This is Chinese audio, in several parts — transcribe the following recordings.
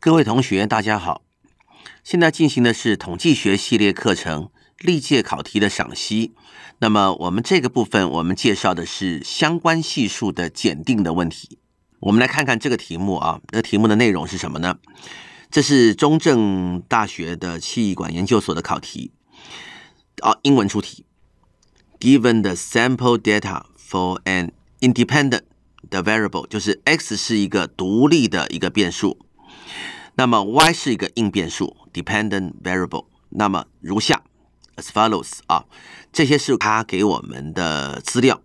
各位同学，大家好！现在进行的是统计学系列课程历届考题的赏析。那么，我们这个部分我们介绍的是相关系数的检定的问题。我们来看看这个题目啊，这题目的内容是什么呢？这是中正大学的气管研究所的考题，哦，英文出题。Given the sample data for an independent variable，就是 x 是一个独立的一个变数。那么 y 是一个应变数 dependent variable。那么如下 as follows 啊，这些是他给我们的资料，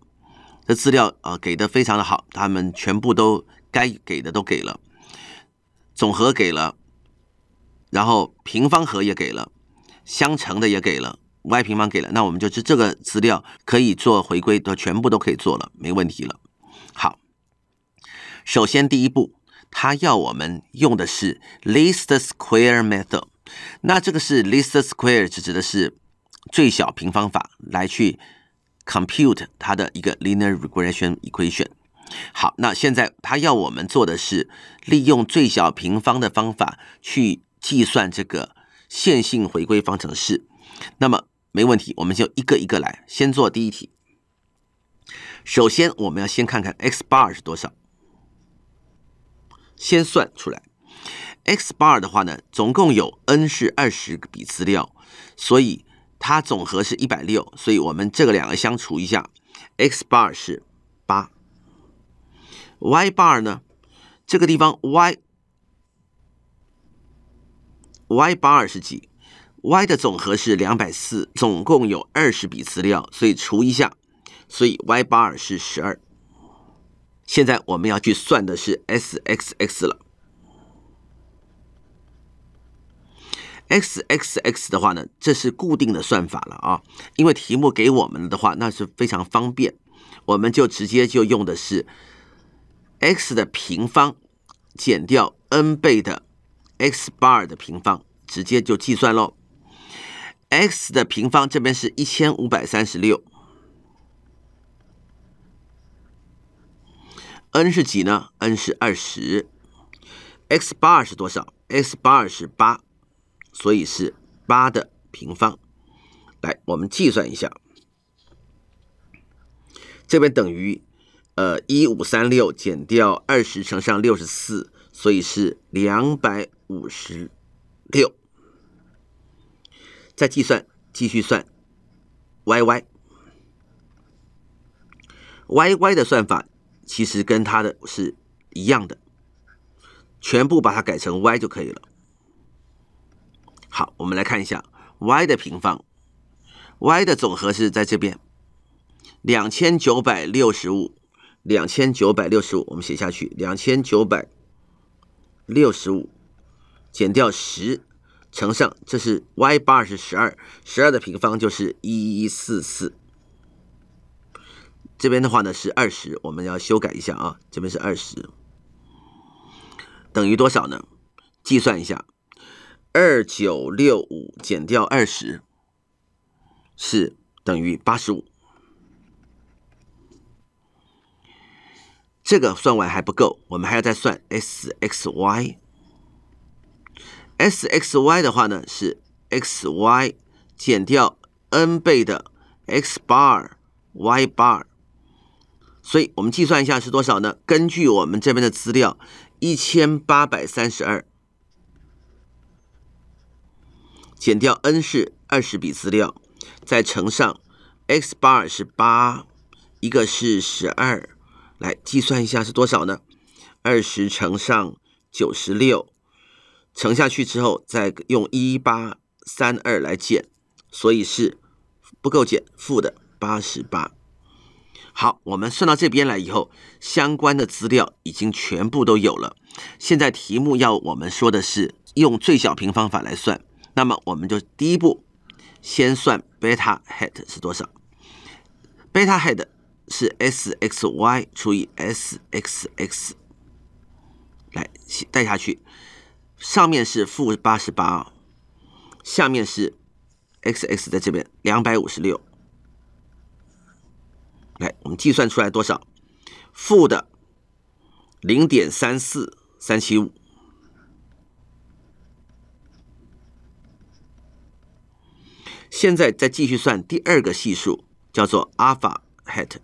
这资料啊给的非常的好，他们全部都该给的都给了，总和给了，然后平方和也给了，相乘的也给了，y 平方给了，那我们就是这个资料可以做回归都全部都可以做了，没问题了。好，首先第一步。他要我们用的是 least square method，那这个是 least square 指的是最小平方法来去 compute 它的一个 linear regression equation。好，那现在他要我们做的是利用最小平方的方法去计算这个线性回归方程式。那么没问题，我们就一个一个来，先做第一题。首先我们要先看看 x bar 是多少。先算出来，x bar 的话呢，总共有 n 是二十笔资料，所以它总和是160，所以我们这个两个相除一下，x bar 是8。y bar 呢，这个地方 y y 八二是几，y 的总和是两百四，总共有二十笔资料，所以除一下，所以 y 八二是十二。现在我们要去算的是 SXX 了，XXX 的话呢，这是固定的算法了啊，因为题目给我们的话，那是非常方便，我们就直接就用的是 x 的平方减掉 n 倍的 x bar 的平方，直接就计算喽。x 的平方这边是一千五百三十六。n 是几呢？n 是二十。x bar 是多少？x bar 是八，所以是八的平方。来，我们计算一下，这边等于呃一五三六减掉二十乘上六十四，所以是两百五十六。再计算，继续算 yy yy 的算法。其实跟它的是一样的，全部把它改成 y 就可以了。好，我们来看一下 y 的平方，y 的总和是在这边，两千九百六十五，两千九百六十五，我们写下去，两千九百六十五减掉十，乘上这是 y 八是十二，十二的平方就是一一四四。这边的话呢是二十，我们要修改一下啊，这边是二十，等于多少呢？计算一下，二九六五减掉二十是等于八十五。这个算完还不够，我们还要再算 sxy，sxy 的话呢是 xy 减掉 n 倍的 x bar y bar。所以我们计算一下是多少呢？根据我们这边的资料，一千八百三十二减掉 n 是二十笔资料，再乘上 x bar 是八，一个是十二，来计算一下是多少呢？二十乘上九十六，乘下去之后再用一八三二来减，所以是不够减，负的八十八。好，我们算到这边来以后，相关的资料已经全部都有了。现在题目要我们说的是用最小平方法来算，那么我们就第一步先算贝塔 hat 是多少。贝塔 hat 是 Sxy 除以 Sxx。来代下去，上面是负八十八，下面是 xx 在这边两百五十六。我们计算出来多少？负的零点三四三七五。现在再继续算第二个系数，叫做阿尔法 hat。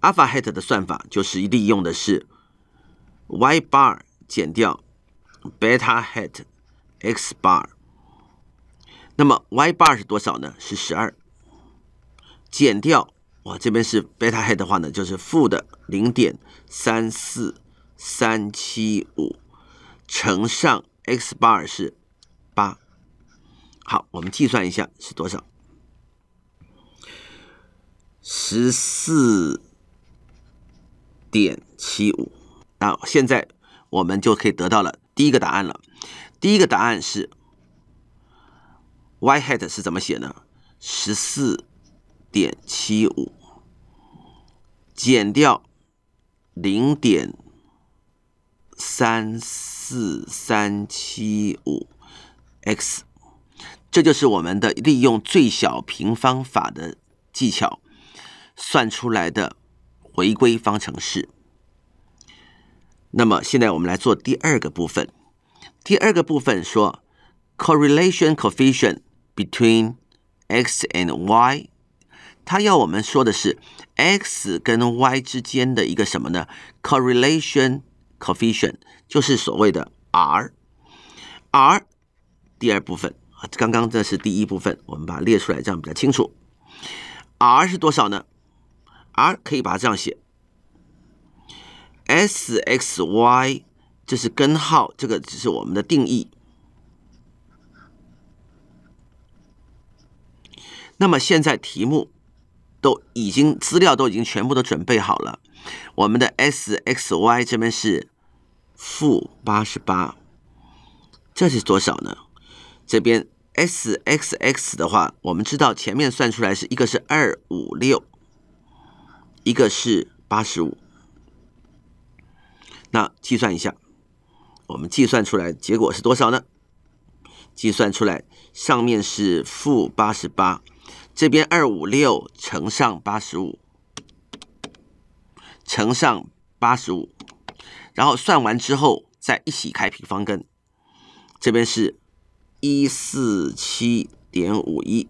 阿尔法 hat 的算法就是利用的是 y bar 减掉 beta hat x bar。那么 y bar 是多少呢？是十二减掉。这边是贝塔 head 的话呢，就是负的零点三四三七五乘上 x 二是八，好，我们计算一下是多少，十四点七五。那现在我们就可以得到了第一个答案了。第一个答案是 yhat 是怎么写呢？十四点七五。减掉零点三四三七五 x，这就是我们的利用最小平方法的技巧算出来的回归方程式。那么现在我们来做第二个部分，第二个部分说 correlation coefficient between x and y。他要我们说的是 x 跟 y 之间的一个什么呢？correlation coefficient 就是所谓的 r，r 第二部分啊，刚刚这是第一部分，我们把它列出来这样比较清楚。r 是多少呢？r 可以把它这样写，sxy 这是根号，这个只是我们的定义。那么现在题目。都已经资料都已经全部都准备好了。我们的 S X Y 这边是负八十八，这是多少呢？这边 S X X 的话，我们知道前面算出来是一个是二五六，一个是八十五。那计算一下，我们计算出来结果是多少呢？计算出来上面是负八十八。这边二五六乘上八十五，乘上八十五，然后算完之后再一起开平方根，这边是一四七点五一，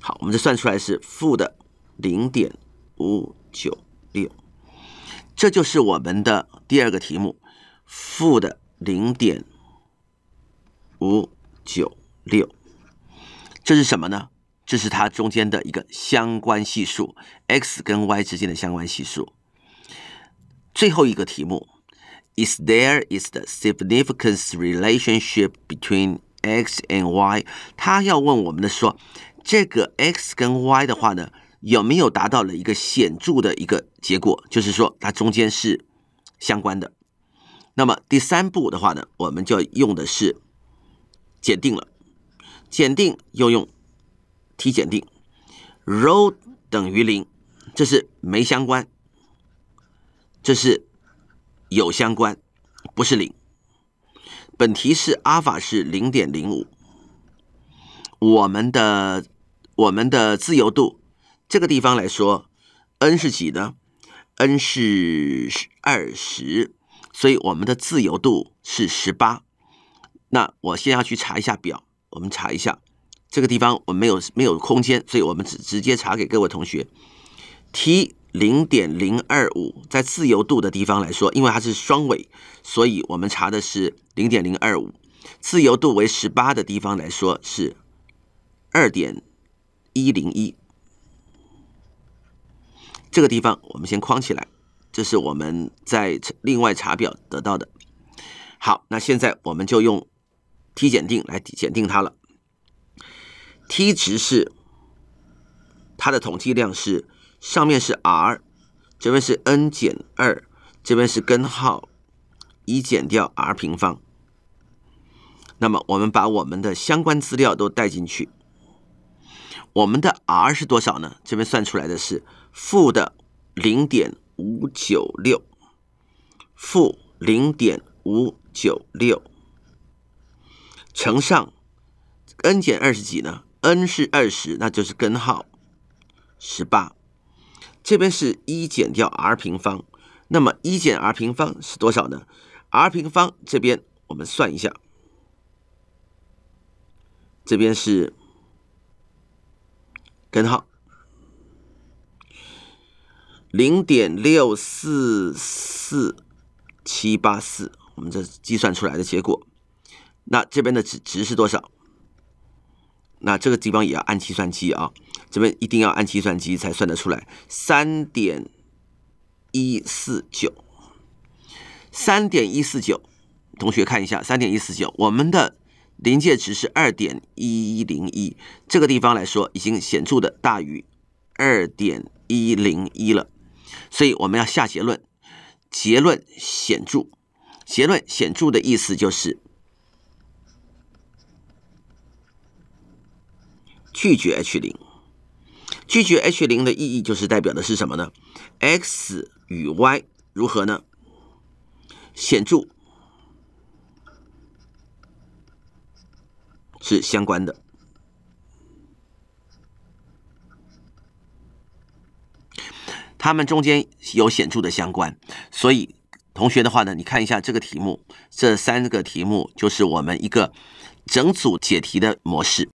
好，我们这算出来是负的零点五九六，这就是我们的第二个题目，负的零点五九六，这是什么呢？这是它中间的一个相关系数，x 跟 y 之间的相关系数。最后一个题目，Is there is the significance relationship between x and y？他要问我们的说，这个 x 跟 y 的话呢，有没有达到了一个显著的一个结果？就是说，它中间是相关的。那么第三步的话呢，我们就用的是检定了，检定又用。T 检定，rho 等于零，这是没相关，这是有相关，不是零。本题是阿尔法是零点零五，我们的我们的自由度这个地方来说，n 是几呢？n 是二十，所以我们的自由度是十八。那我先要去查一下表，我们查一下。这个地方我们没有没有空间，所以我们直直接查给各位同学 t 零点零二五在自由度的地方来说，因为它是双尾，所以我们查的是零点零二五，自由度为十八的地方来说是二点一零一。这个地方我们先框起来，这是我们在另外查表得到的。好，那现在我们就用 t 检定来检定它了。t 值是它的统计量是上面是 r，这边是 n 减二，这边是根号一减掉 r 平方。那么我们把我们的相关资料都带进去，我们的 r 是多少呢？这边算出来的是负的零点五九六，负零点五九六乘上 n 减二十几呢？n 是二十，那就是根号十八。这边是一减掉 r 平方，那么一减 r 平方是多少呢？r 平方这边我们算一下，这边是根号零点六四四七八四，我们这计算出来的结果。那这边的值值是多少？那这个地方也要按计算机啊，这边一定要按计算机才算得出来，三点一四九，三点一四九，同学看一下，三点一四九，我们的临界值是二点一零一，这个地方来说已经显著的大于二点一零一了，所以我们要下结论，结论显著，结论显著的意思就是。拒绝 H 零，拒绝 H 零的意义就是代表的是什么呢？X 与 Y 如何呢？显著是相关的，它们中间有显著的相关。所以，同学的话呢，你看一下这个题目，这三个题目就是我们一个整组解题的模式。